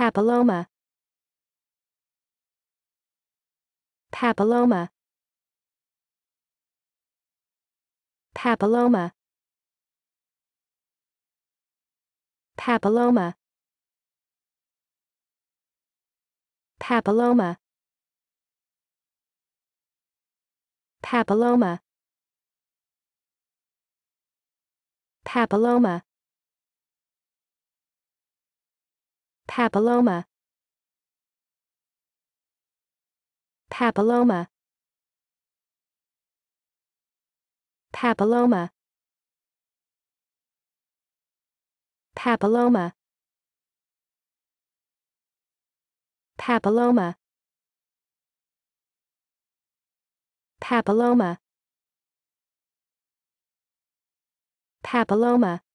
papilloma papilloma papilloma papilloma papilloma papilloma papilloma papilloma papilloma papilloma papilloma papilloma papilloma papilloma